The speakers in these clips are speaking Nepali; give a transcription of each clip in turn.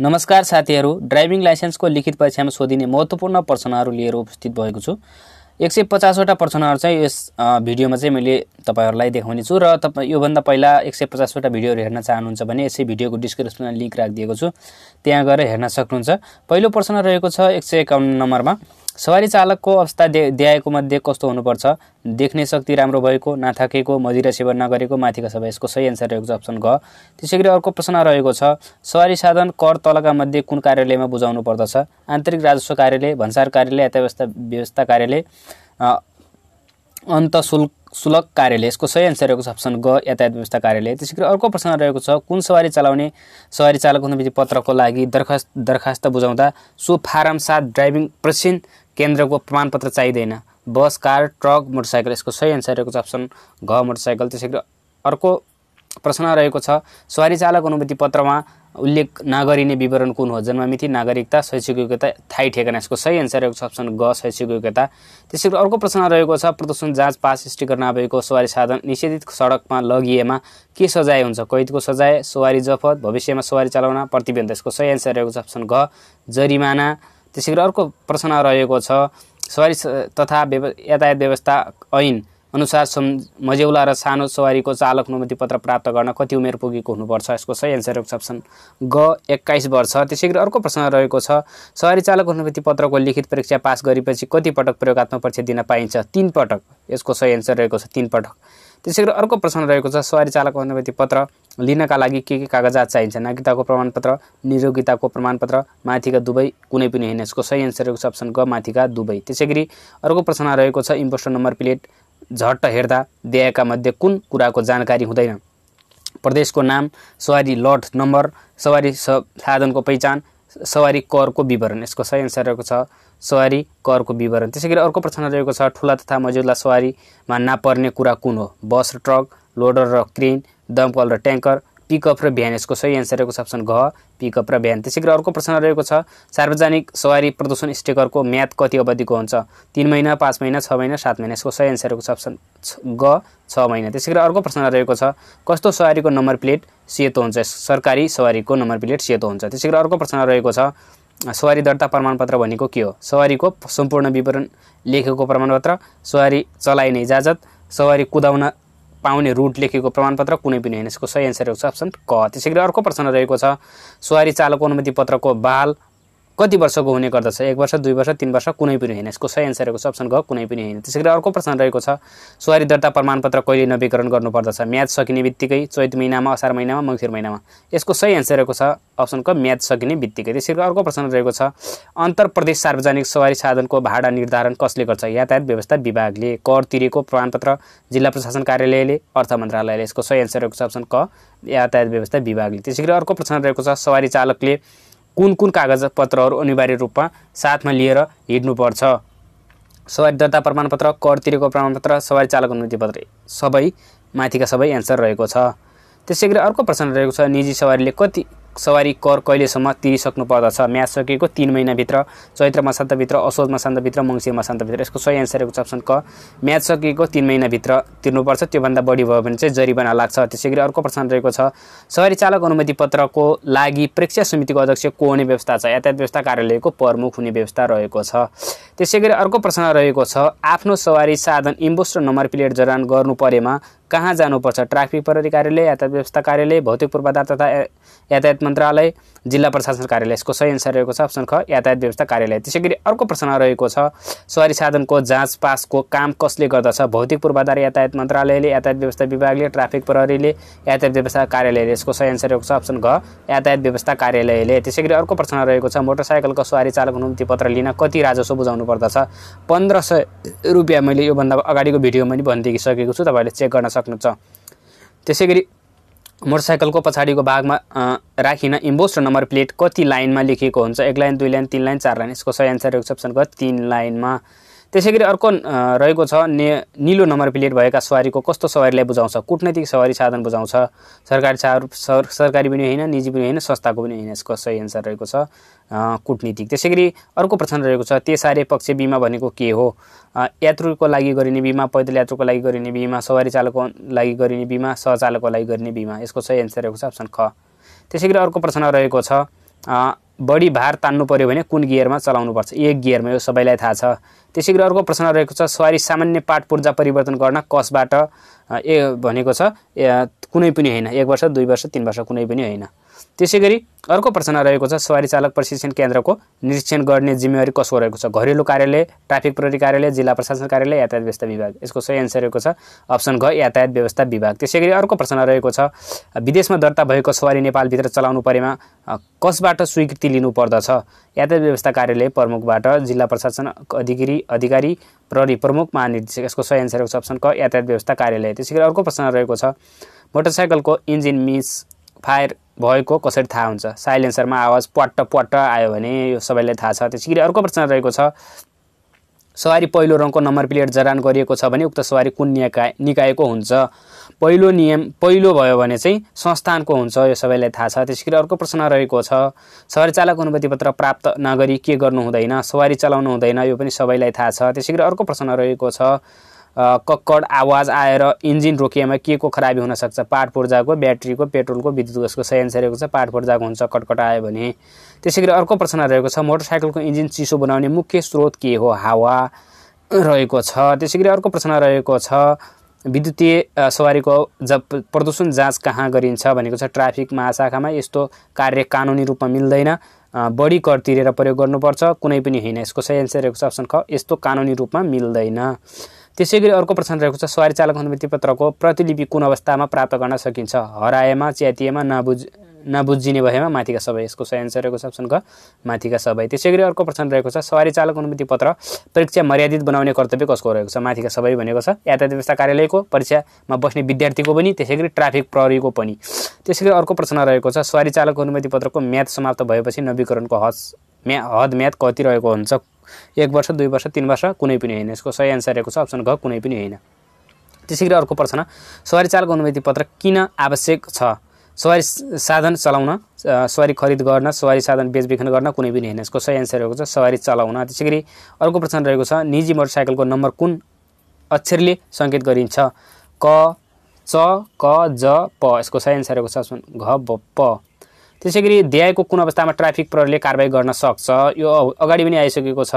नमस्कार साथीहरू ड्राइभिङ लाइसेन्सको लिखित परीक्षामा सोधिने महत्त्वपूर्ण प्रश्नहरू लिएर उपस्थित भएको छु एक सय पचासवटा प्रश्नहरू चाहिँ यस भिडियोमा चाहिँ मैले तपाईँहरूलाई देखाउने छु र तपाईँ योभन्दा पहिला एक सय पचासवटा भिडियोहरू हेर्न चाहनुहुन्छ भने यसै भिडियोको डिस्क्रिप्सनमा लिङ्क राखिदिएको छु त्यहाँ गएर हेर्न सक्नुहुन्छ पहिलो प्रश्न रहेको छ एक सय एकाउन्न नम्बरमा सवारी चालकको अवस्था दे देखाएको मध्ये कस्तो हुनुपर्छ देख्ने शक्ति राम्रो भएको नाथाकेको मदिरा सेवन नगरेको माथिका सबै यसको सही एन्सर रहेको छ अप्सन घ त्यसै गरी अर्को प्रश्न रहेको छ सवारी साधन कर तलका मध्ये कुन कार्यालयमा बुझाउनु पर्दछ आन्तरिक राजस्व कार्यालय भन्सार कार्यालय व्यवस्था व्यवस्था कार्यालय अन्त शुल्क शुल्क कार्यालय यसको सही आन्सर रहेको छ अप्सन ग यातायात व्यवस्था कार्यालय त्यसै गरी अर्को प्रश्न रहेको छ कुन सवारी चलाउने सवारी चालक अनुमति पत्रको लागि दरखास्त दरखास्त बुझाउँदा सो फारम साथ ड्राइभिङ प्रशिक्षण केन्द्रको प्रमाणपत्र चाहिँदैन बस कार ट्रक मोटरसाइकल यसको सही आन्सर रहेको छ अप्सन घ मोटरसाइकल त्यसै गरी अर्को प्रश्न रहेको छ सवारी चालक अनुमति पत्रमा उल्लेख नगरिने विवरण कुन हो जन्ममिति नागरिकता शैक्षिक योग्यता थाई ठेगाना यसको सही एन्सर रहेको छ अप्सन ग शैक्षिक योग्यता त्यसै गरी अर्को प्रश्न रहेको छ प्रदूषण जाँच पास स्टिकर नभएको सवारी साधन निषेधित सडकमा लगिएमा के सजाय हुन्छ कैदको सजाय सवारी जफत भविष्यमा सवारी चलाउन प्रतिबन्ध यसको सही एन्सर रहेको छ अप्सन ग जरिमाना त्यसै गरी अर्को प्रश्न रहेको छ सवारी तथा यातायात व्यवस्था ऐन अनुसार मजेउला र सानो सवारीको चालक अनुमति पत्र प्राप्त गर्न कति उमेर पुगेको हुनुपर्छ यसको सही एन्सर अप्सन ग एक्काइस वर्ष त्यसै गरी अर्को प्रश्न रहेको छ सवारी चालक अनुमति पत्रको लिखित परीक्षा पास गरेपछि कति पटक प्रयोगत्मक परीक्षा दिन पाइन्छ तिन पटक यसको सही एन्सर रहेको छ तिन पटक त्यसै गरी अर्को प्रश्न रहेको छ सवारी चालक अनुमति पत्र लिनका लागि के के कागजात चाहिन्छ नागरिकताको प्रमाणपत्र निरोगिताको प्रमाणपत्र माथिका दुवै कुनै पनि होइन यसको सही एन्सर रहेको छ अप्सन ग माथिका दुवै त्यसै गरी अर्को प्रश्न रहेको छ इम्पोस्टर नम्बर प्लेट झट्ट हेर्दा दिएका मध्ये कुन कुराको जानकारी हुँदैन प्रदेशको नाम सवारी लट नम्बर सवारी साधनको पहिचान सवारी करको विवरण यसको सही एन्सर रहेको छ सवारी करको विवरण त्यसै गरी अर्को प्रश्न रहेको छ ठुला तथा मजुरलाई सवारीमा नापर्ने कुरा कुन हो बस र ट्रक लोडर र क्रेन दमकल र ट्याङ्कर पिकअप र भ्यान यसको सही एन्सर रहेको छ अप्सन घ पिकअप र भ्यान त्यसै गरी अर्को प्रश्न रहेको छ सार्वजनिक सवारी प्रदूषण स्टिकरको म्याद कति अवधिको हुन्छ तिन महिना पाँच महिना छ महिना सात महिना यसको सही एन्सर रहेको छ अप्सन ग छ महिना त्यसै गरी अर्को प्रश्न रहेको छ कस्तो सवारीको नम्बर प्लेट सेतो हुन्छ सरकारी सवारीको नम्बर प्लेट सेतो हुन्छ त्यसै गरी अर्को प्रश्न रहेको छ सवारी दर्ता प्रमाणपत्र भनेको के हो सवारीको सम्पूर्ण विवरण लेखेको प्रमाणपत्र सवारी चलाइने इजाजत सवारी कुदाउन पाउने रुट लेखेको प्रमाणपत्र कुनै पनि होइन यसको सही एन्सर रहेको छ अप्सन क त्यसै गरी अर्को प्रश्न रहेको छ सुहारी चालक अनुमति पत्रको बाल कति वर्षको हुने गर्दछ एक वर्ष दुई वर्ष तिन वर्ष कुनै पनि होइन यसको सही एन्सर रहेको छ अप्सन ग कुनै पनि होइन त्यसै गरी अर्को प्रश्न रहेको छ सुहारी दर्ता प्रमाणपत्र कहिले नवीकरण गर्नुपर्दछ म्याच सकिने बित्तिकै चैत महिनामा असार महिनामा मङ्सिर महिनामा यसको सही एन्सर रहेको छ अप्सन क म्याच सकिने बित्तिकै त्यसै गरी अर्को प्रश्न रहेको छ अन्तर प्रदेश सार्वजनिक सवारी साधनको भाडा निर्धारण कसले गर्छ यातायात व्यवस्था विभागले कर तिरेको प्रमाणपत्र जिल्ला प्रशासन कार्यालयले अर्थ मन्त्रालयले यसको सही एन्सर रहेको छ अप्सन क यातायात व्यवस्था विभागले त्यसै गरी अर्को प्रश्न रहेको छ सवारी चालकले कुन कुन पत्रहरू अनिवार्य रूपमा साथमा लिएर हिँड्नुपर्छ सवारी दर्ता प्रमाणपत्र कर तिरेको प्रमाणपत्र सवारी चालक पत्र सबै माथिका सबै एन्सर रहेको छ त्यसै गरी अर्को प्रश्न रहेको छ निजी सवारीले कति सवारी कर कहिलेसम्म तिरिसक्नु पर्दछ म्याच सकिएको तिन महिनाभित्र चैत्र मसान्तभित्र असोज मसान्तभित्र मङ्सिर मसान्तभित्र यसको सही एन्सर रहेको छ अप्सन क म्याच सकिएको तिन महिनाभित्र तिर्नुपर्छ त्योभन्दा बढी भयो भने चाहिँ जरिवाना लाग्छ त्यसै गरी अर्को प्रश्न रहेको छ सवारी चालक अनुमति पत्रको लागि प्रेक्षा समितिको अध्यक्ष को हुने व्यवस्था छ यातायात व्यवस्था कार्यालयको प्रमुख हुने व्यवस्था रहेको छ त्यसै गरी अर्को प्रश्न रहेको छ आफ्नो सवारी साधन इम्बोस र नम्बर प्लेट जडान गर्नु परेमा कहाँ जानुपर्छ ट्राफिक प्रहरी कार्यालय यातायात व्यवस्था कार्यालय भौतिक पूर्वाधार तथा यातायात मन्त्रालय जिल्ला प्रशासन कार्यालय यसको सही एन्सर रहेको छ अप्सन ख यातायात व्यवस्था कार्यालय त्यसै गरी अर्को प्रश्न रहेको छ सवारी साधनको जाँच पासको काम कसले गर्दछ भौतिक पूर्वाधार यातायात मन्त्रालयले यातायात व्यवस्था विभागले ट्राफिक प्रहरीले यातायात व्यवस्था कार्यालयले यसको सही एन्सर रहेको छ अप्सन घ यातायात व्यवस्था कार्यालयले त्यसै गरी अर्को प्रश्न रहेको छ मोटरसाइकलको सवारी चालक अनुमति पत्र लिन कति राजस्व बुझाउनु पर्दछ पन्ध्र सय रुपियाँ मैले योभन्दा अगाडिको भिडियोमा पनि भनिदिइसकेको छु तपाईँहरूले चेक गर्न सक्नुहुन्छ त्यसै गरी मोटरसाइकलको पछाडिको भागमा राखिन इम्बोस्ट नम्बर प्लेट कति लाइनमा लेखिएको हुन्छ एक लाइन दुई लाइन तिन लाइन चार लाइन यसको सही एन्सर एक्सेप्सन तिन लाइनमा त्यसै गरी अर्को रहेको छ ने निलो नम्बर प्लेट भएका सवारीको कस्तो सवारीलाई बुझाउँछ कुटनैतिक सवारी साधन बुझाउँछ सरकारी सर सरकारी पनि होइन निजी पनि होइन संस्थाको पनि होइन यसको सही एन्सर रहेको छ कुटनीतिक त्यसै गरी अर्को प्रश्न रहेको छ तेसारे पक्ष बिमा भनेको के हो यात्रुको लागि गरिने बिमा पैदल यात्रुको लागि गरिने बिमा सवारी चालकको लागि गरिने बिमा सहचालकको लागि गरिने बिमा यसको सही एन्सर रहेको छ अप्सन ख त्यसै गरी अर्को प्रश्न रहेको छ बढी भार तान्नु पऱ्यो भने कुन गियरमा चलाउनुपर्छ एक गियरमा यो सबैलाई थाहा छ त्यसै गरी अर्को प्रश्न रहेको छ सवारी सामान्य पाठ पूर्जा परिवर्तन गर्न कसबाट ए भनेको छ कुनै पनि होइन एक वर्ष दुई वर्ष तिन वर्ष कुनै पनि होइन त्यसै गरी अर्को प्रश्न रहेको छ सवारी चालक प्रशिक्षण केन्द्रको निरीक्षण गर्ने जिम्मेवारी कसको रहेको छ घरेलु कार्यालय ट्राफिक प्रहरी कार्यालय जिल्ला प्रशासन कार्यालय यातायात व्यवस्था विभाग यसको सही एन्सर रहेको छ अप्सन घ यातायात व्यवस्था विभाग त्यसै गरी अर्को प्रश्न रहेको छ विदेशमा दर्ता भएको सवारी नेपालभित्र चलाउनु परेमा कसबाट स्वीकृति लिनुपर्दछ यातायात व्यवस्था कार्यालय प्रमुखबाट जिल्ला प्रशासन अधिकारी अधिकारी प्रहरी प्रमुख महानिर्देशक यसको सही एन्सर रहेको छ अप्सन क यातायात व्यवस्था कार्यालय त्यसै गरी अर्को प्रश्न रहेको छ मोटरसाइकलको इन्जिन मिस फायर भएको कसरी थाहा हुन्छ साइलेन्सरमा आवाज प्वाट प्वाट आयो भने यो सबैलाई थाहा छ त्यसै गरी अर्को प्रश्न रहेको छ सवारी पहिलो रङको नम्बर प्लेट जडान गरिएको छ भने उक्त सवारी कुन निकाय निकायको हुन्छ पहिलो नियम पहिलो भयो भने चाहिँ संस्थानको हुन्छ यो सबैलाई थाहा छ त्यसै गरी अर्को प्रश्न रहेको छ सवारी चालक अनुमति पत्र प्राप्त नगरी के गर्नु हुँदैन सवारी चलाउनु हुँदैन यो पनि सबैलाई थाहा छ त्यसै गरी अर्को प्रश्न रहेको छ कक्कड आवाज आएर इन्जिन रोकिएमा के को खराबी हुनसक्छ पाठ पूर्जाको ब्याट्रीको पेट्रोलको विद्युत सही सयन्स रहेको छ पाठ पूर्जाको हुन्छ कटकट आयो भने त्यसै गरी अर्को प्रश्न रहेको छ मोटरसाइकलको इन्जिन चिसो बनाउने मुख्य स्रोत के हो हावा रहेको छ त्यसै गरी अर्को प्रश्न रहेको छ विद्युतीय सवारीको जब प्रदूषण जाँच कहाँ गरिन्छ भनेको छ ट्राफिक महाशाखामा यस्तो कार्य कानुनी रूपमा मिल्दैन बढी कर तिरेर प्रयोग गर्नुपर्छ कुनै पनि होइन यसको सही एन्सर रहेको छ अप्सन ख यस्तो कानुनी रूपमा मिल्दैन त्यसै गरी अर्को प्रश्न रहेको छ सवारी चालक अनुमति पत्रको प्रतिलिपि कुन अवस्थामा प्राप्त गर्न सकिन्छ हराएमा च्यातिएमा नबुझ नबुझिने भएमा माथिका सबै यसको सही एन्सर रहेको छ अप्सन माथिका सबै त्यसै गरी अर्को प्रश्न रहेको छ सवारी चालक अनुमति पत्र परीक्षा मर्यादित बनाउने कर्तव्य कसको रहेको छ माथिका सबै भनेको छ यातायात व्यवस्था कार्यालयको परीक्षामा बस्ने विद्यार्थीको पनि त्यसै गरी ट्राफिक प्रहरीको पनि त्यसै गरी अर्को प्रश्न रहेको छ सवारी चालक अनुमति पत्रको म्याद समाप्त भएपछि नवीकरणको हद म्या हद म्याद कति रहेको हुन्छ एक वर्ष दुई वर्ष तिन वर्ष कुनै पनि होइन यसको सही एन्सर रहेको छ अप्सन घ कुनै पनि होइन त्यसै गरी अर्को प्रश्न सवारी चालक अनुमति पत्र किन आवश्यक छ सवारी साधन चलाउन सवारी खरिद गर्न सवारी साधन बेचबिखन गर्न कुनै पनि होइन यसको सही एन्सर रहेको छ सवारी चलाउन त्यसै गरी अर्को प्रश्न रहेको छ निजी मोटरसाइकलको नम्बर कुन अक्षरले सङ्केत गरिन्छ क च क ज प यसको सही एन्सर रहेको छ अप्सन घ प त्यसै गरी ध्याएको कुन अवस्थामा ट्राफिक प्रहरीले कारवाही गर्न सक्छ यो अगाडि पनि आइसकेको छ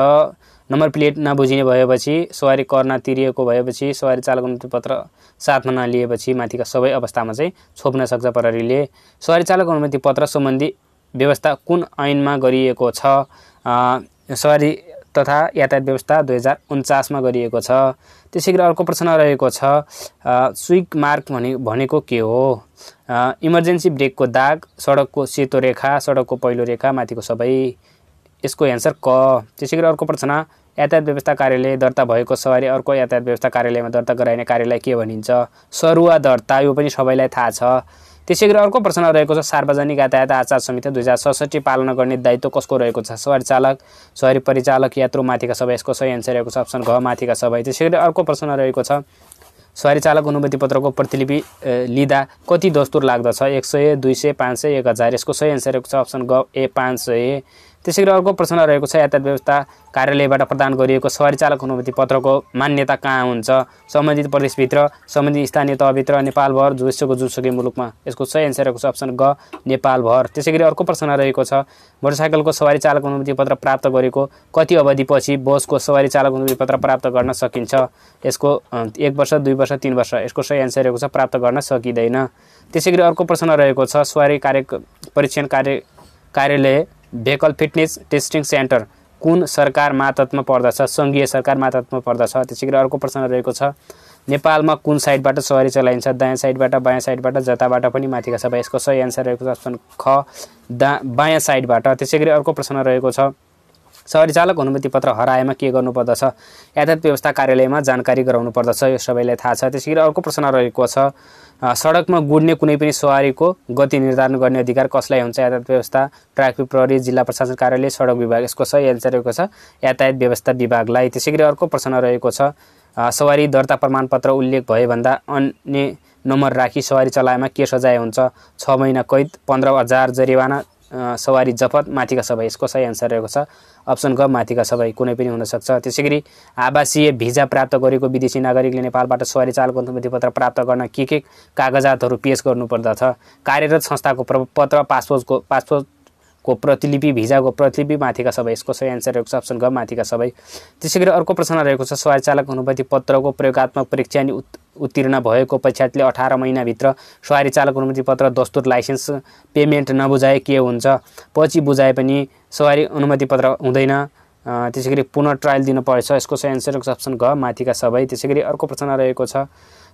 नम्बर प्लेट नबुझिने भएपछि सवारी कर नतिरिएको भएपछि सवारी चालक अनुमति पत्र साथमा नलिएपछि माथिका सबै अवस्थामा चाहिँ छोप्न सक्छ प्रहरीले सवारी चालक अनुमति पत्र सम्बन्धी व्यवस्था कुन ऐनमा गरिएको छ सवारी तथा यातायात व्यवस्था दुई हजार उन्चासमा गरिएको छ त्यसै गरी अर्को प्रश्न रहेको छ स्विक मार्क भने भनेको के हो इमर्जेन्सी ब्रेकको दाग सडकको सेतो रेखा सडकको पहिलो रेखा माथिको सबै यसको एन्सर क त्यसै गरी अर्को प्रश्न यातायात व्यवस्था कार्यालय दर्ता भएको सवारी अर्को यातायात व्यवस्था कार्यालयमा दर्ता गराइने कार्यालय के भनिन्छ सरुवा दर्ता यो पनि सबैलाई थाहा छ त्यसै गरी अर्को प्रश्न रहेको छ सार्वजनिक यातायात आचार संहिता दुई हजार सडसठी पालना गर्ने दायित्व कसको रहेको छ सवारी चालक सवारी परिचालक यात्रु माथिका सबै यसको सही एन्सर रहेको छ अप्सन घ माथिका सबै त्यसै गरी अर्को प्रश्न रहेको छ सवारी चालक अनुमति पत्रको प्रतिलिपि लिँदा कति दस्तुर लाग्दछ एक सय दुई सय पाँच सय एक हजार यसको सही एन्सर रहेको छ अप्सन ग ए पाँच सय त्यसै गरी अर्को प्रश्न रहेको छ यातायात व्यवस्था कार्यालयबाट प्रदान गरिएको सवारी चालक अनुमति पत्रको मान्यता कहाँ हुन्छ सम्बन्धित प्रदेशभित्र सम्बन्धित स्थानीय तहभित्र नेपालभर जोसोको जुनसुकै मुलुकमा यसको सही एन्सर रहेको छ अप्सन ग नेपालभर त्यसै गरी अर्को प्रश्न रहेको छ मोटरसाइकलको सवारी चालक अनुमति पत्र प्राप्त गरेको कति अवधिपछि बसको सवारी चालक अनुमति पत्र प्राप्त गर्न सकिन्छ यसको एक वर्ष दुई वर्ष तिन वर्ष यसको सही एन्सर रहेको छ प्राप्त गर्न सकिँदैन त्यसै गरी अर्को प्रश्न रहेको छ सवारी कार्य परीक्षण कार्य कार्यालय भेकल फिटनेस टेस्टिङ सेन्टर कुन सरकार मातहतमा पर्दछ सङ्घीय सरकार मातहतमा पर्दछ त्यसै गरी अर्को प्रश्न रहेको छ नेपालमा कुन साइडबाट सवारी चलाइन्छ दायाँ साइडबाट बायाँ साइडबाट जताबाट पनि माथिका सबै यसको सही एन्सर रहेको छ अप्सन ख दा बायाँ साइडबाट त्यसै गरी अर्को प्रश्न रहेको छ सवारी चालक अनुमति पत्र हराएमा के गर्नुपर्दछ यातायात व्यवस्था कार्यालयमा जानकारी गराउनु पर्दछ यो सबैलाई थाहा छ त्यसै गरी अर्को प्रश्न रहेको छ सडकमा गुड्ने कुनै पनि सवारीको गति निर्धारण गर्ने अधिकार कसलाई हुन्छ यातायात व्यवस्था ट्राफिक प्रहरी जिल्ला प्रशासन कार्यालय सडक विभाग यसको छ एन्सर रहेको छ यातायात व्यवस्था विभागलाई त्यसै गरी अर्को प्रश्न रहेको छ सवारी दर्ता प्रमाणपत्र उल्लेख भन्दा अन्य नम्बर राखी सवारी चलाएमा के सजाय हुन्छ छ महिना कैद पन्ध्र हजार जरिवाना सवारी जफत माथिका सबै यसको सही एन्सर रहेको छ अप्सन ग माथिका सबै कुनै पनि हुनसक्छ त्यसै गरी आवासीय भिजा प्राप्त गरेको विदेशी नागरिकले नेपालबाट सवारी चालक अनुमति पत्र प्राप्त गर्न के के कागजातहरू पेस गर्नुपर्दछ कार्यरत संस्थाको पत्र पासपोर्टको पासपोर्टको प्रतिलिपि भिजाको प्रतिलिपि माथिका सबै यसको सही एन्सर रहेको छ अप्सन ग माथिका सबै त्यसै गरी अर्को प्रश्न रहेको छ सवारी चालक अनुमति पत्रको प्रयोगत्मक परीक्षा अनि उत्तीर्ण भएको पश्चातले अठार महिनाभित्र सवारी चालक अनुमति पत्र दस्तुर लाइसेन्स पेमेन्ट नबुझाए के हुन्छ पछि बुझाए पनि सवारी अनुमति पत्र हुँदैन त्यसै गरी पुनः ट्रायल दिनुपर्छ यसको सही एन्सर अप्सन घ माथिका सबै त्यसै गरी अर्को प्रश्न रहेको छ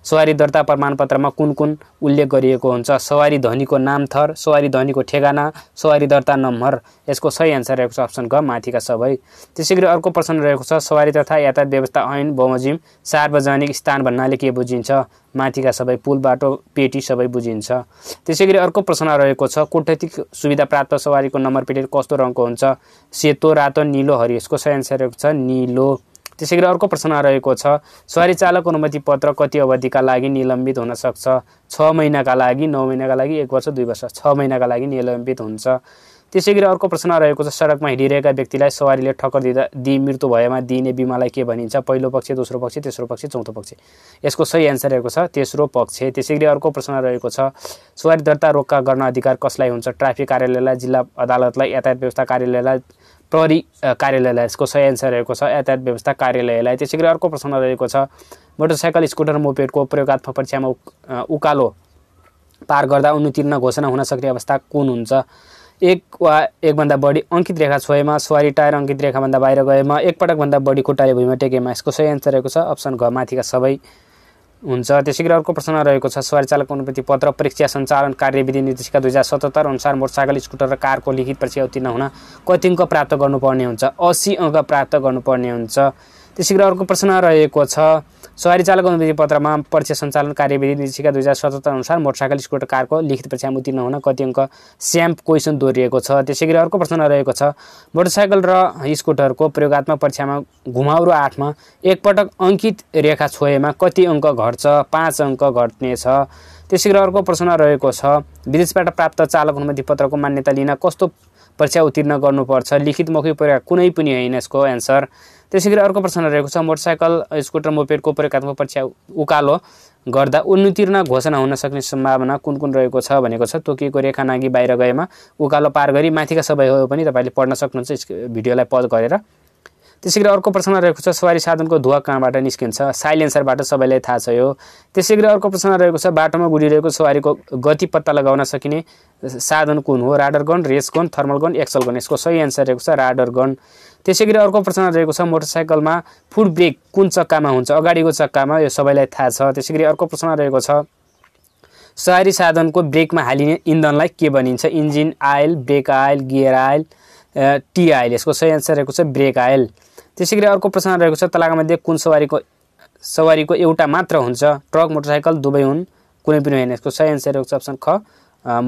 सवारी दर्ता प्रमाणपत्रमा कुन कुन उल्लेख गरिएको हुन्छ सवारी धनीको नाम थर सवारी धनीको ठेगाना सवारी दर्ता नम्बर यसको सही एन्सर रहेको छ अप्सन ग माथिका सबै त्यसै गरी अर्को प्रश्न रहेको छ सवारी तथा यातायात व्यवस्था ऐन बमोजिम सार्वजनिक स्थान भन्नाले के बुझिन्छ माथिका सबै पुल बाटो पेटी सबै बुझिन्छ त्यसै गरी अर्को प्रश्न रहेको छ कुटनैतिक सुविधा प्राप्त सवारीको नम्बर प्लेट कस्तो रङको हुन्छ सेतो रातो निलो हरियो यसको सही एन्सर रहेको छ निलो त्यसै गरी अर्को प्रश्न रहेको छ सवारी चालक अनुमति पत्र कति अवधिका लागि निलम्बित हुन सक्छ छ महिनाका लागि नौ महिनाका लागि एक वर्ष दुई वर्ष छ महिनाका लागि निलम्बित हुन्छ त्यसै गरी अर्को प्रश्न रहेको छ सडकमा हिँडिरहेका व्यक्तिलाई सवारीले ठक्कर दिँदा दि मृत्यु भएमा दिइने बिमालाई के भनिन्छ पहिलो पक्ष दोस्रो पक्ष तेस्रो पक्ष चौथो पक्ष यसको सही एन्सर रहेको छ तेस्रो पक्ष त्यसै गरी अर्को प्रश्न रहेको छ सवारी दर्ता रोक्का गर्न अधिकार कसलाई हुन्छ ट्राफिक कार्यालयलाई जिल्ला अदालतलाई यातायात व्यवस्था कार्यालयलाई प्रहरी कार्यालयलाई यसको सही एन्सर रहेको छ यातायात व्यवस्था कार्यालयलाई त्यसै गरी अर्को प्रश्न रहेको छ मोटरसाइकल स्कुटर मोपेडको प्रयोगत्मक परीक्षामा उकालो पार गर्दा उन्तिर्ण घोषणा हुन सक्ने अवस्था कुन हुन्छ एक वा एकभन्दा बढी अङ्कित रेखा छोएमा सवारी टायर अङ्कित रेखाभन्दा बाहिर गएमा एकपटकभन्दा बढी खुट्टाले भुइँमा टेकेमा यसको सही एन्सर रहेको छ अप्सन घ माथिका सबै हुन्छ त्यसै गरी अर्को प्रश्न रहेको छ सवारी चालक अनुमति पत्र परीक्षा सञ्चालन कार्यविधि निर्देशिका दुई हजार सतहत्तर अनुसार मोटरसाइकल स्कुटर र कारको लिखित परीक्षा उत्तीर्ण हुन कति अङ्क प्राप्त गर्नुपर्ने हुन्छ असी अङ्क प्राप्त गर्नुपर्ने हुन्छ त्यसै गरी अर्को प्रश्न रहेको छ सवारी चालक अनुमति पत्रमा परीक्षा सञ्चालन कार्यविधि निर्देशिका दुई हजार सतहत्तर अनुसार मोटरसाइकल स्कुटर कारको लिखित परीक्षा उत्तीर्ण हुन कति अङ्क स्याम्प क्वेसन दोहोरिएको छ त्यसै गरी अर्को प्रश्न रहेको छ मोटरसाइकल र स्कुटरको प्रयोगत्मक परीक्षामा घुमाउरो आठमा एकपटक अङ्कित रेखा छोएमा कति अङ्क घट्छ पाँच अङ्क घट्नेछ त्यसै गरी अर्को प्रश्न रहेको छ विदेशबाट प्राप्त चालक अनुमति पत्रको मान्यता लिन कस्तो परीक्षा उत्तीर्ण गर्नुपर्छ लिखित मौखिक परीक्षा कुनै पनि होइन यसको एन्सर त्यसै गरी अर्को प्रश्न रहेको छ मोटरसाइकल स्कुटर मोपेडको प्रयोगत्मक परीक्षा उकालो गर्दा उन्नतीर्ण घोषणा हुन सक्ने सम्भावना कुन कुन रहेको छ भनेको छ तोकिएको रेखा नागी बाहिर गएमा उकालो पार गरी माथिका सबै हो पनि तपाईँले पढ्न सक्नुहुन्छ भिडियोलाई पज गरेर त्यसै गरी अर्को प्रश्न रहेको छ सवारी साधनको धुवा कहाँबाट निस्किन्छ साइलेन्सरबाट सबैलाई थाहा छ यो त्यसै गरी अर्को प्रश्न रहेको छ बाटोमा गुडिरहेको सवारीको गति पत्ता लगाउन सकिने साधन कुन हो radar gun race gun thermal gun axle gun यसको सही एन्सर रहेको छ राडर गन त्यसै गरी अर्को प्रश्न रहेको छ मोटरसाइकलमा फुट ब्रेक कुन चक्कामा हुन्छ अगाडिको चक्कामा यो सबैलाई थाहा छ त्यसै गरी अर्को प्रश्न रहेको छ सहरी साधनको ब्रेकमा हालिने इन्धनलाई के भनिन्छ engine oil brake oil gear oil T oil यसको सही एन्सर रहेको छ ब्रेक आयल त्यसै गरी अर्को प्रश्न रहेको छ तलाका मध्ये कुन सवारीको सवारीको एउटा मात्र हुन्छ ट्रक मोटरसाइकल दुवै हुन् कुनै पनि होइन यसको सही आन्सर रहेको छ अप्सन ख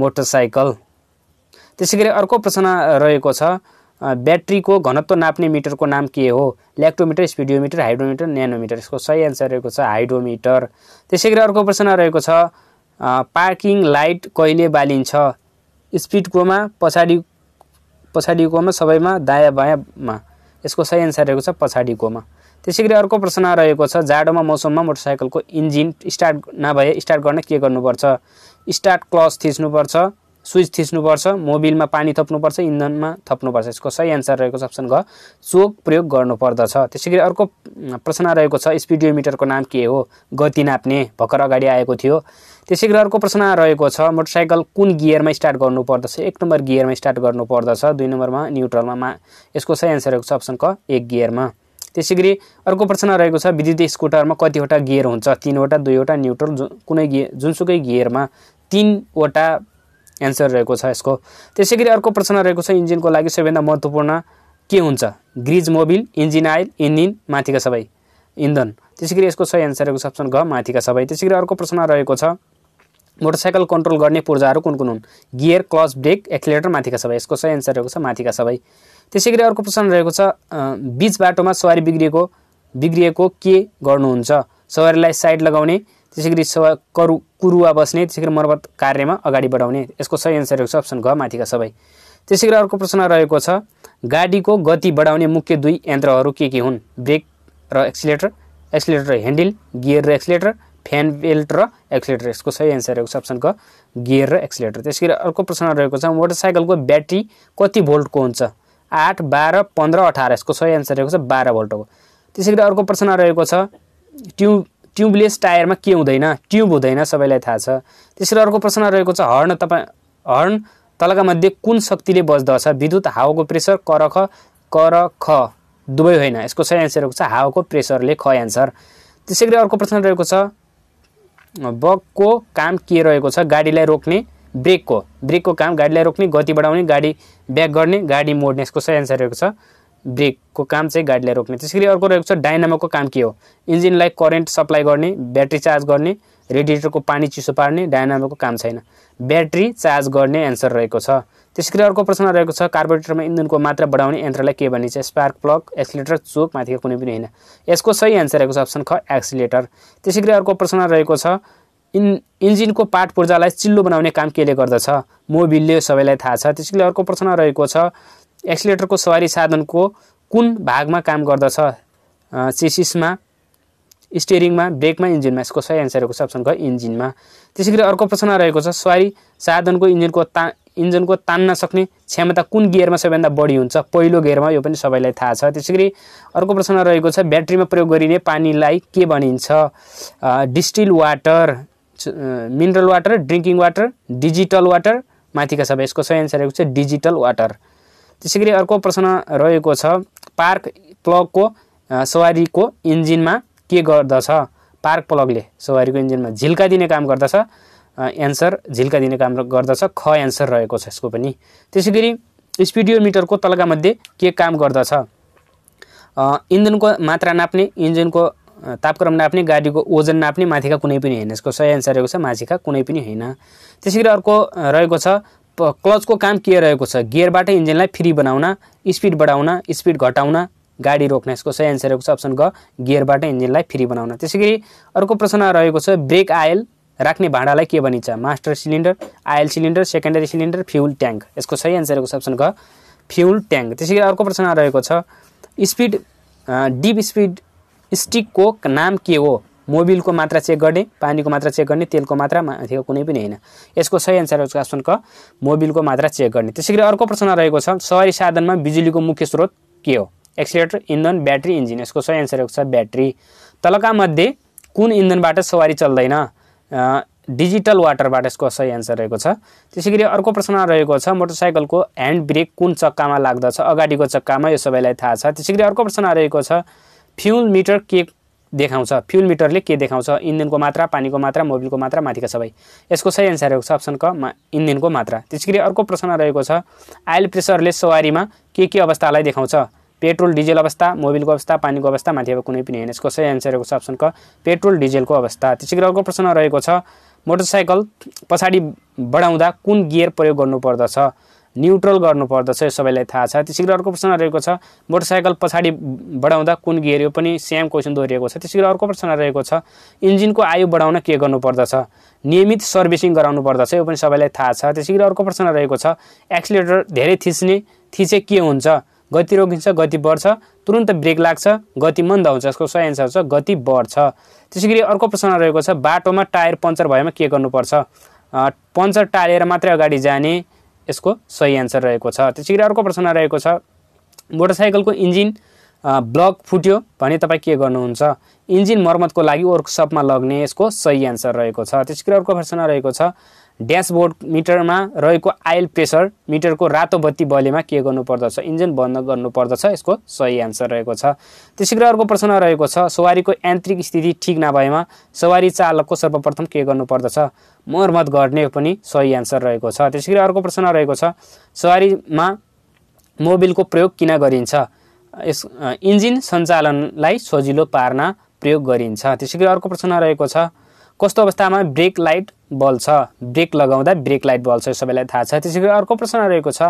मोटरसाइकल त्यसै गरी अर्को प्रश्न रहेको छ ब्याट्रीको घनत्व नाप्ने मिटरको नाम के हो ल्याक्टोमिटर स्पिडियोमिटर हाइड्रोमिटर न्यानोमिटर यसको सही एन्सर रहेको छ हाइड्रोमिटर त्यसै गरी अर्को प्रश्न रहेको छ पार्किङ लाइट कहिले बालिन्छ स्पिडकोमा पछाडि पछाडिकोमा सबैमा दायाँ बायाँमा यसको सही एन्सर रहेको छ पछाडिकोमा त्यसै गरी अर्को प्रश्न रहेको छ जाडोमा मौसममा मोटरसाइकलको इन्जिन स्टार्ट नभए स्टार्ट गर्न के गर्नुपर्छ स्टार्ट क्लच थिच्नुपर्छ स्विच थिच्नुपर्छ मोबिलमा पानी थप्नुपर्छ इन्धनमा थप्नुपर्छ यसको सही एन्सर रहेको छ अप्सन घ चोक प्रयोग गर्नुपर्दछ त्यसै गरी अर्को प्रश्न रहेको छ स्पिडियोमिटरको नाम के हो गति नाप्ने भर्खर अगाडि आएको थियो त्यसै गरी अर्को प्रश्न रहेको छ मोटरसाइकल कुन गियरमा स्टार्ट गर्नुपर्दछ एक नम्बर गियरमा स्टार्ट गर्नुपर्दछ दुई नम्बरमा न्युट्रलमा मा यसको सही एन्सर रहेको छ अप्सन क एक गियरमा त्यसै गरी अर्को प्रश्न रहेको छ विद्युतीय स्कुटरमा कतिवटा गियर हुन्छ तिनवटा दुईवटा न्युट्रल जुन कुनै गियर जुनसुकै गियरमा तिनवटा एन्सर रहेको छ यसको त्यसै गरी अर्को प्रश्न रहेको छ इन्जिनको लागि सबैभन्दा महत्त्वपूर्ण के हुन्छ grease Mobil engine oil engine माथिका सबै इन्धन त्यसै गरी यसको सही एन्सर रहेको छ अप्सन घ माथिका सबै त्यसै गरी अर्को प्रश्न रहेको छ मोटरसाइकल कन्ट्रोल गर्ने पूर्जाहरू कुन कुन हुन् गियर क्लच ब्रेक एक्सिलेटर माथिका सबै यसको सही एन्सर रहेको छ माथिका सबै त्यसै गरी अर्को प्रश्न रहेको छ बिच बाटोमा सवारी बिग्रिएको बिग्रिएको के गर्नुहुन्छ सवारीलाई साइड लगाउने त्यसै गरी सवा करु कुरुवा बस्ने त्यसै गरी मर्मत कार्यमा अगाडि बढाउने यसको सही एन्सर रहेको छ अप्सन घ माथिका सबै त्यसै गरी अर्को प्रश्न रहेको छ गाडीको गति बढाउने मुख्य दुई यन्त्रहरू के के हुन् ब्रेक र एक्सिलेटर एक्सिलेटर ह्यान्डल गियर र एक्सिलेटर फ्यान बेल्ट र एक्सिलेटर यसको सही एन्सर रहेको छ अप्सन घ गियर र एक्सिलेटर त्यसै गरी अर्को प्रश्न रहेको छ मोटरसाइकलको ब्याट्री कति भोल्टको हुन्छ आठ बाह्र पन्ध्र अठार यसको सही एन्सर रहेको छ बाह्र भोल्टको त्यसै गरी अर्को प्रश्न रहेको छ ट्युब ट्युबलेस टायरमा के हुँदैन ट्युब हुँदैन सबैलाई थाहा छ त्यसरी अर्को प्रश्न रहेको छ हर्न तपाईँ हर्न तलका मध्ये कुन शक्तिले बज्दछ विद्युत हावाको प्रेसर करख कर ख दुवै होइन यसको सही एन्सर रहेको छ हावाको प्रेसरले ख एन्सर त्यसै गरी अर्को प्रश्न रहेको छ बगको काम के रहेको छ गाडीलाई रोक्ने ब्रेकको ब्रेकको काम गाडीलाई रोक्ने गति बढाउने गाडी ब्याक गर्ने गाडी मोड्ने यसको सही एन्सर रहेको छ ब्रेकको काम चाहिँ गाडीलाई रोक्ने त्यसै गरी अर्को रहेको छ डाइनामोको काम के हो इन्जिनलाई करेन्ट सप्लाई गर्ने ब्याट्री चार्ज गर्ने रेडिएटरको पानी चिसो पार्ने डाइनामोको काम छैन ब्याट्री चार्ज गर्ने एन्सर रहेको छ त्यसै गरी अर्को प्रश्न रहेको छ कार्बोरेटरमा इन्धनको मात्रा बढाउने यन्त्रलाई के भनिन्छ स्पार्क प्लग एक्सिलेटर चोक माथिको कुनै पनि होइन यसको सही एन्सर रहेको छ अप्सन ख एक्सिलेटर त्यसै गरी अर्को प्रश्न रहेको छ इन् इन्जिनको पार्ट पूर्जालाई चिल्लो बनाउने काम केले गर्दछ मोबिलले सबैलाई थाहा छ त्यसैले अर्को प्रश्न रहेको छ एक्सिलेटरको सवारी साधनको कुन भागमा काम गर्दछ चेसिसमा स्टेरिङमा ब्रेकमा इन्जिनमा यसको सही एन्सर रहेको छ अप्सन इन्जिनमा त्यसै गरी अर्को प्रश्न रहेको छ सवारी साधनको इन्जिनको ता इन्जिनको तान्न सक्ने क्षमता कुन गियरमा सबैभन्दा बढी हुन्छ पहिलो गियरमा यो पनि सबैलाई थाहा छ त्यसै गरी अर्को प्रश्न रहेको छ ब्याट्रीमा प्रयोग गरिने पानीलाई के भनिन्छ distil water mineral water drinking water digital water माथिका सबै यसको सही एन्सर रहेको छ डिजिटल वाटर त्यसै गरी अर्को प्रश्न रहेको छ पार्क प्लगको सवारीको इन्जिनमा के गर्दछ पार्क प्लगले सवारीको इन्जिनमा झिल्का दिने काम गर्दछ एन्सर झिल्का दिने काम गर्दछ ख एन्सर रहेको छ यसको पनि त्यसै गरी स्पिडियोमिटरको तलका मध्ये के काम गर्दछ इन्जिनको मात्रा नाप्ने इन्जिनको तापक्रम नाप्ने गाडीको ओजन नाप्ने माथिका कुनै पनि होइन यसको सही एन्सर रहेको छ माथिका कुनै पनि होइन त्यसै गरी अर्को रहेको छ क्लचको काम के रहेको छ गियरबाट इन्जिनलाई फ्री बनाउन स्पिड बढाउन स्पिड घटाउन गाडी रोक्न यसको सही एन्सर रहेको छ अप्सन ग गियरबाट इन्जिनलाई फ्री बनाउन त्यसै गरी अर्को प्रश्न रहेको छ ब्रेक आयल राख्ने भाँडालाई के भनिन्छ master cylinder oil cylinder secondary cylinder fuel tank यसको सही एन्सर रहेको छ अप्सन ग फ्युल ट्याङ्क त्यसै गरी अर्को प्रश्न रहेको छ स्पिड डिप स्पिड स्टिकको नाम के हो मोबिलको मात्रा चेक गर्ने पानीको मात्रा चेक गर्ने तेलको मात्रा माथिको कुनै पनि होइन यसको सही एन्सर हुन्छ अप्सन क मोबिलको मात्रा चेक गर्ने त्यसै गरी अर्को प्रश्न रहेको छ सहरी साधनमा बिजुलीको मुख्य स्रोत के हो एक्सिलेटर इन्धन ब्याट्री इन्जिन यसको सही एन्सर छ ब्याट्री तलका मध्ये कुन इन्धनबाट सवारी चल्दैन डिजिटल वाटरबाट यसको सही एन्सर रहेको छ त्यसै गरी अर्को प्रश्न रहेको छ मोटरसाइकलको ह्यान्ड ब्रेक कुन चक्कामा लाग्दछ अगाडिको चक्कामा यो सबैलाई थाहा छ त्यसै गरी अर्को प्रश्न रहेको छ फ्युल मिटर के देखाउँछ फ्युल मिटरले के देखाउँछ इन्धनको मात्रा पानीको मात्रा मोबिलको मात्रा माथिका सबै यसको सही एन्सर रहेको छ अप्सन क मा इन्धनको मात्रा त्यस गरी अर्को प्रश्न रहेको छ आयल प्रेसरले सवारीमा के के अवस्थालाई देखाउँछ पेट्रोल डिजेल अवस्था मोबिलको अवस्था पानीको अवस्था माथि अब कुनै पनि होइन यसको सही एन्सर रहेको छ अप्सन क पेट्रोल डिजेलको अवस्था त्यसै गरी अर्को प्रश्न रहेको छ मोटरसाइकल पछाडि बढाउँदा कुन गियर प्रयोग गर्नुपर्दछ न्युट्रल गर्नुपर्दछ यो सबैलाई थाहा छ त्यसै गरी अर्को प्रश्न रहेको छ मोटरसाइकल पछाडि बढाउँदा कुन गियर यो पनि सेम क्वेसन दोहोरिएको छ त्यसै गरी अर्को प्रश्न रहेको छ इन्जिनको आयु बढाउन के गर्नुपर्दछ नियमित सर्भिसिङ गराउनु पर्दछ यो पनि सबैलाई थाहा छ त्यसै गरी अर्को प्रश्न रहेको छ एक्सिलेटर धेरै थिच्ने थिचे के हुन्छ गति रोकिन्छ गति बढ्छ तुरन्त ब्रेक लाग्छ गति मन्द हुन्छ यसको सही एन्सर छ गति बढ्छ त्यसै गरी अर्को प्रश्न रहेको छ बाटोमा टायर पङ्चर भएमा के गर्नुपर्छ पङ्चर टालेर मात्रै अगाडि जाने यसको सही एन्सर रहेको छ त्यसरी अर्को प्रश्न रहेको छ मोटरसाइकलको इन्जिन ब्लक फुट्यो भने तपाईँ के गर्नुहुन्छ इन्जिन मर्मतको लागि वर्कसपमा लग्ने यसको सही एन्सर रहेको छ त्यसरी अर्को प्रश्न रहेको छ ड्यासबोर्ड मिटरमा रहेको आयल प्रेसर मिटरको रातो बत्ती बलेमा के गर्नुपर्दछ इन्जिन बन्द गर्नुपर्दछ यसको सही आन्सर रहेको छ त्यसै गरी अर्को प्रश्न रहेको छ सवारीको यान्त्रिक स्थिति ठिक नभएमा सवारी चालकको सर्वप्रथम के गर्नुपर्दछ मर्मत गर्ने पनि सही आन्सर रहेको छ त्यसै गरी अर्को प्रश्न रहेको छ सवारीमा मोबिलको प्रयोग किन गरिन्छ यस इन्जिन सञ्चालनलाई सजिलो पार्न प्रयोग गरिन्छ त्यसै गरी अर्को प्रश्न रहेको छ कस्तो अवस्थामा ब्रेक लाइट बल्छ ब्रेक लगाउँदा ब्रेक लाइट बल्छ यो सबैलाई थाहा छ त्यसै गरी अर्को प्रश्न रहेको छ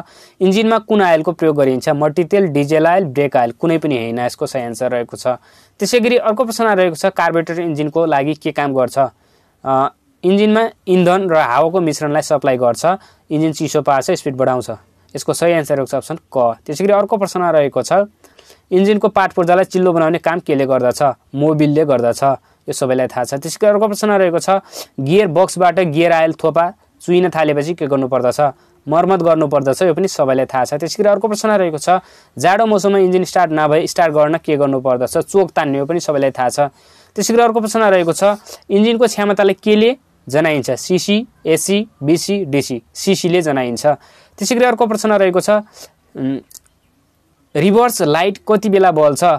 इन्जिनमा कुन आयलको प्रयोग गरिन्छ मट्टितेल डिजेल आयल ब्रेक आयल कुनै पनि होइन यसको सही एन्सर रहेको छ त्यसै गरी अर्को प्रश्न रहेको छ कार्बोरेटर इन्जिनको लागि के काम गर्छ इन्जिनमा इन्धन र हावाको मिश्रणलाई सप्लाई गर्छ इन्जिन चिसो पार्छ स्पिड बढाउँछ यसको सही एन्सर रहेको छ अप्सन क त्यसै गरी अर्को प्रश्न रहेको छ इन्जिनको पाठ पूर्जालाई चिल्लो बनाउने काम केले गर्दछ मोबिलले गर्दछ यो सबैलाई थाहा छ त्यसै अर्को प्रश्न रहेको छ गियर बक्सबाट गियर आयल थोपा चुइन थालेपछि के गर्नुपर्दछ मर्मत गर्नुपर्दछ यो पनि सबैलाई थाहा छ गरी अर्को प्रश्न रहेको छ जाडो मौसममा इन्जिन स्टार्ट नभए स्टार्ट गर्न के गर्नुपर्दछ चोक तान्ने यो पनि सबैलाई थाहा छ त्यसै अर्को प्रश्न रहेको छ इन्जिनको क्षमतालाई केले जनाइन्छ सिसी एसी बिसी डिसी सिसीले जनाइन्छ त्यसै गरी अर्को प्रश्न रहेको छ रिभर्स लाइट कति बेला बल्छ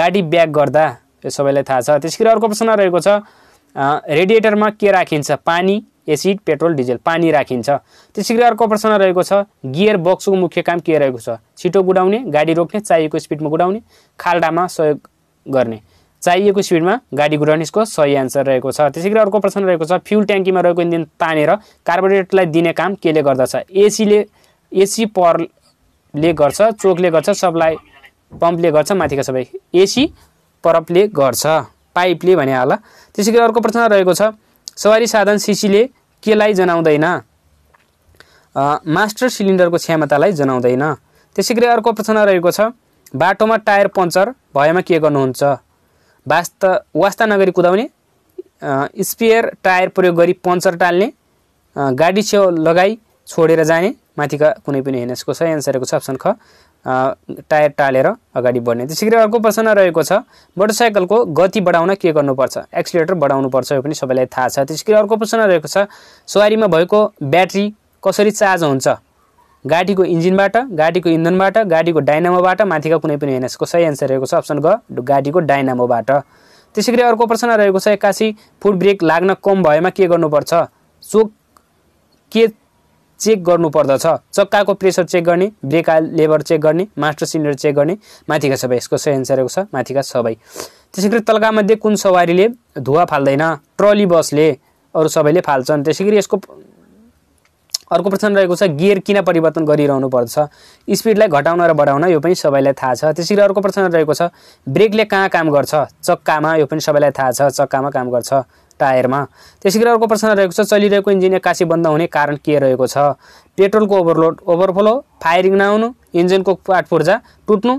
गाडी ब्याक गर्दा यो सबैलाई थाहा छ त्यसै अर्को प्रश्न रहेको छ रेडिएटरमा के राखिन्छ पानी एसिड पेट्रोल डिजेल पानी राखिन्छ त्यसै गरी अर्को प्रश्न रहेको छ गियर बक्सको मुख्य काम के रहेको छ छिटो गुडाउने गाडी रोक्ने चाहिएको स्पिडमा गुडाउने खाल्डामा सहयोग गर्ने चाहिएको स्पिडमा गाडी गुडाउने यसको सही आन्सर रहेको छ त्यसै गरी अर्को प्रश्न रहेको छ फ्युल ट्याङ्कीमा रहेको इन्जिन तानेर कार्बोरेटरलाई दिने काम केले गर्दछ एसीले एसी परले गर्छ चोकले गर्छ सबलाई पम्पले गर्छ माथिका सबै एसी परपले गर्छ पाइपले भने होला त्यसै गरी अर्को प्रश्न रहेको छ सवारी साधन सिसीले केलाई जनाउँदैन मास्टर सिलिन्डरको क्षमतालाई जनाउँदैन त्यसै गरी अर्को प्रश्न रहेको छ बाटोमा टायर पङ्चर भएमा के गर्नुहुन्छ वास्ता वास्ता नगरी कुदाउने स्पेयर टायर प्रयोग गरी पङ्चर टाल्ने गाडी छेउ लगाई छोडेर जाने माथिका कुनै पनि होइन यसको सही एन्सर छ अप्सन ख टायर टालेर अगाडि बढ्ने त्यसै गरी अर्को प्रश्न रहेको छ मोटरसाइकलको गति बढाउन के गर्नुपर्छ एक्सिलेटर बढाउनुपर्छ यो पनि सबैलाई थाहा छ त्यसै गरी अर्को प्रश्न रहेको छ सवारीमा भएको ब्याट्री कसरी चार्ज हुन्छ गाडीको इन्जिनबाट गाडीको इन्धनबाट गाडीको डाइनामोबाट माथिका कुनै पनि होइन यसको सही एन्सर रहेको छ अप्सन ग गाडीको डाइनामोबाट त्यसै गरी अर्को प्रश्न रहेको छ एक्कासी फुट ब्रेक लाग्न कम भएमा के गर्नुपर्छ चोक के चेक गर्नुपर्दछ चक्काको प्रेसर चेक गर्ने ब्रेक लेबर चेक गर्ने मास्टर सिलिन्डर चेक गर्ने माथिका सबै यसको सही एन्सर छ माथिका सबै त्यसै गरी तलकामध्ये कुन सवारीले धुवा फाल्दैन ट्रली बसले अरू सबैले फाल्छन् त्यसै गरी यसको अर्को प्रश्न रहेको छ गियर किन परिवर्तन गरिरहनु पर्दछ स्पिडलाई घटाउन र बढाउन यो पनि सबैलाई थाहा छ त्यसै गरी अर्को प्रश्न रहेको छ ब्रेकले कहाँ काम गर्छ चक्कामा यो पनि सबैलाई थाहा छ चक्कामा काम गर्छ टायरमा त्यसै गरी अर्को प्रश्न रहेको छ चलिरहेको इन्जिन एक्कासी बन्द हुने कारण के रहेको छ पेट्रोलको ओभरलोड ओभरफ्लो फायरिङ नआउनु इन्जिनको पूर्जा टुट्नु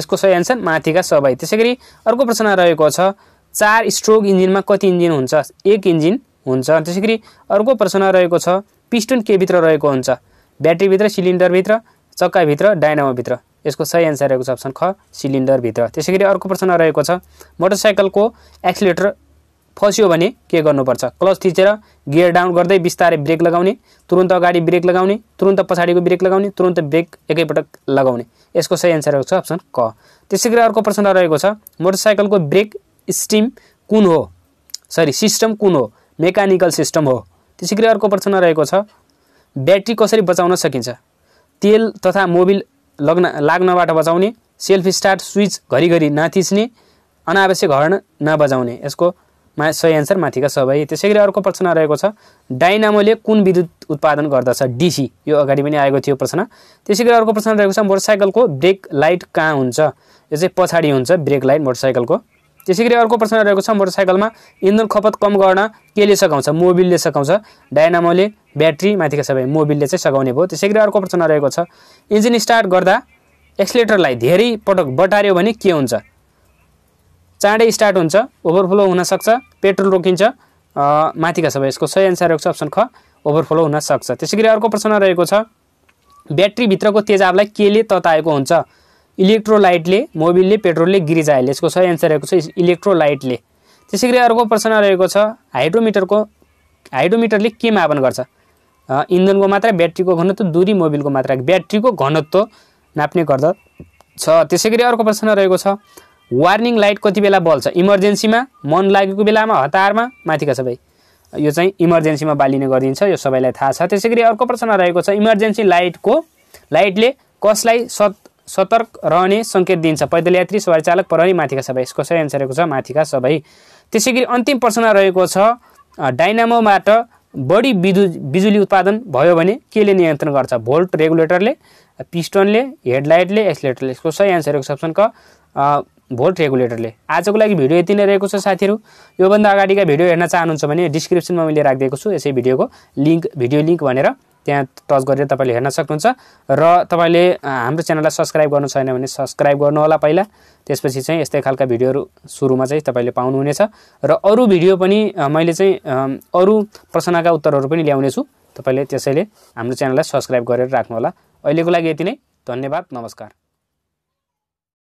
यसको सही एन्सर माथिका सबै त्यसै गरी अर्को प्रश्न रहेको छ चार स्ट्रोक इन्जिनमा कति इन्जिन हुन्छ एक इन्जिन हुन्छ त्यसै गरी अर्को प्रश्न रहेको छ पिस्टन भित्र रहेको हुन्छ ब्याट्रीभित्र सिलिन्डरभित्र चक्काभित्र डाइनामोभित्र यसको सही एन्सर रहेको छ अप्सन ख सिलिन्डरभित्र त्यसै गरी अर्को प्रश्न रहेको छ मोटरसाइकलको एक्सिलेटर फस्यो भने के गर्नुपर्छ क्लच थिचेर गियर डाउन गर्दै बिस्तारै ब्रेक लगाउने तुरन्त अगाडि ब्रेक लगाउने तुरन्त पछाडिको ब्रेक लगाउने तुरन्त ब्रेक एकैपटक लगाउने यसको सही एन्सर रहेको छ अप्सन क त्यसै गरी अर्को प्रश्न रहेको छ मोटरसाइकलको ब्रेक स्टिम कुन हो सरी सिस्टम कुन हो मेकानिकल सिस्टम हो त्यसै गरी अर्को प्रश्न रहेको छ ब्याट्री कसरी बचाउन सकिन्छ तेल तथा मोबिल लग्न लाग्नबाट बचाउने सेल्फ स्टार्ट स्विच घरिघरि नथिच्ने अनावश्यक हर्न नबजाउने यसको मा सही एन्सर माथिका सबै त्यसै गरी अर्को प्रश्न रहेको छ डाइनामोले कुन विद्युत उत्पादन गर्दछ डिसी यो अगाडि पनि आएको थियो प्रश्न त्यसै गरी अर्को प्रश्न रहेको छ मोटरसाइकलको ब्रेक लाइट कहाँ हुन्छ यो चाहिँ पछाडि हुन्छ ब्रेक लाइट मोटरसाइकलको त्यसै गरी अर्को प्रश्न रहेको छ मोटरसाइकलमा इन्धन खपत कम गर्न केले सघाउँछ मोबिलले सघाउँछ डाइनामोले ब्याट्री माथिका सबै मोबिलले चाहिँ सघाउने भयो त्यसै गरी अर्को प्रश्न रहेको छ इन्जिन स्टार्ट गर्दा एक्सलेटरलाई धेरै पटक बटार्यो भने के हुन्छ चाँडै स्टार्ट हुन्छ ओभरफ्लो हुनसक्छ पेट्रोल रोकिन्छ माथिका सबै यसको सही एन्सर रहेको छ अप्सन ख ओभरफ्लो हुनसक्छ त्यसै गरी अर्को प्रश्न रहेको छ ब्याट्रीभित्रको तेजाबलाई केले तताएको हुन्छ इलेक्ट्रोलाइटले मोबिलले पेट्रोलले गिरिजाहरूले यसको सही एन्सर रहेको छ इलेक्ट्रोलाइटले त्यसै गरी अर्को प्रश्न रहेको छ हाइड्रोमिटरको हाइड्रोमिटरले के मापन गर्छ इन्धनको मात्रा ब्याट्रीको घनत्व दुरी मोबिलको मात्रा ब्याट्रीको घनत्व नाप्ने गर्दछ त्यसै गरी अर्को प्रश्न रहेको छ वार्निङ लाइट कति बेला बल्छ इमर्जेन्सीमा मन लागेको बेलामा हतारमा माथिका सबै यो चाहिँ इमर्जेन्सीमा बालिने गरिदिन्छ यो सबैलाई थाहा छ त्यसै गरी अर्को प्रश्न रहेको छ इमर्जेन्सी लाइटको लाइटले कसलाई सत सतर्क रहने सङ्केत दिन्छ पैदल यात्री सवारी चालक प्रहरी माथिका सबै यसको सही एन्सर रहेको छ माथिका सबै त्यसै गरी अन्तिम प्रश्न रहेको छ डाइनामोबाट बढी बिजु बिजुली उत्पादन भयो भने केले नियन्त्रण गर्छ भोल्ट रेगुलेटरले पिस्टनले हेडलाइटले एक्सलेटरले यसको सही एन्सर रहेको छ अप्सन क भोल्ट रेगुलेटरले आजको लागि भिडियो यति नै रहेको छ साथीहरू योभन्दा अगाडिका भिडियो हेर्न चाहनुहुन्छ भने डिस्क्रिप्सनमा मैले राखिदिएको छु यसै भिडियोको लिङ्क भिडियो लिङ्क भनेर त्यहाँ टच गरेर तपाईँले हेर्न सक्नुहुन्छ र तपाईँले हाम्रो च्यानललाई सब्सक्राइब गर्नु छैन भने सब्सक्राइब गर्नुहोला पहिला त्यसपछि चाहिँ यस्तै खालका भिडियोहरू सुरुमा चाहिँ तपाईँले पाउनुहुनेछ र अरू भिडियो पनि मैले चाहिँ अरू प्रश्नका उत्तरहरू पनि ल्याउनेछु तपाईँले त्यसैले हाम्रो च्यानललाई सब्सक्राइब गरेर राख्नुहोला अहिलेको लागि यति नै धन्यवाद नमस्कार